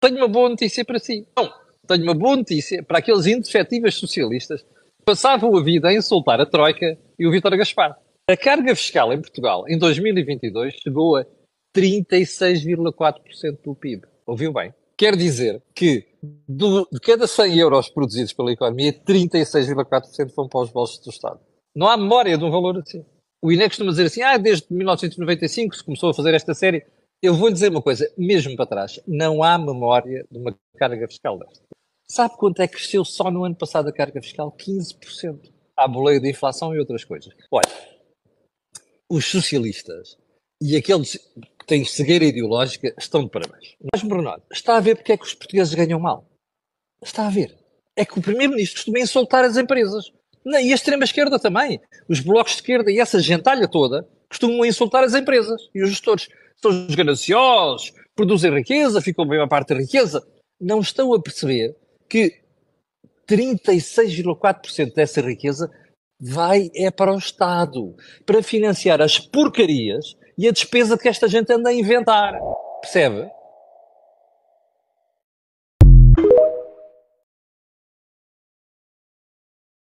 tenho uma boa notícia para si. Não, tenho uma boa notícia para aqueles indefetíveis socialistas que passavam a vida a insultar a Troika e o Vítor Gaspar. A carga fiscal em Portugal em 2022 chegou a 36,4% do PIB. Ouviu bem? Quer dizer que do, de cada 100 euros produzidos pela economia, 36,4% vão para os bolsos do Estado. Não há memória de um valor assim. O INE costuma dizer assim, ah, desde 1995 se começou a fazer esta série, eu vou lhe dizer uma coisa, mesmo para trás, não há memória de uma carga fiscal desta. Sabe quanto é que cresceu só no ano passado a carga fiscal? 15%. À boleia de inflação e outras coisas. Olha, os socialistas e aqueles que têm cegueira ideológica estão de parabéns. Mas, Bruno, está a ver porque é que os portugueses ganham mal? Está a ver. É que o Primeiro-Ministro costuma insultar as empresas. E a extrema-esquerda também. Os blocos de esquerda e essa gentalha toda costumam insultar as empresas e os gestores são gananciosos, produzem riqueza, ficam bem uma parte da riqueza. Não estão a perceber que 36,4% dessa riqueza vai é para o Estado, para financiar as porcarias e a despesa que esta gente anda a inventar. Percebe?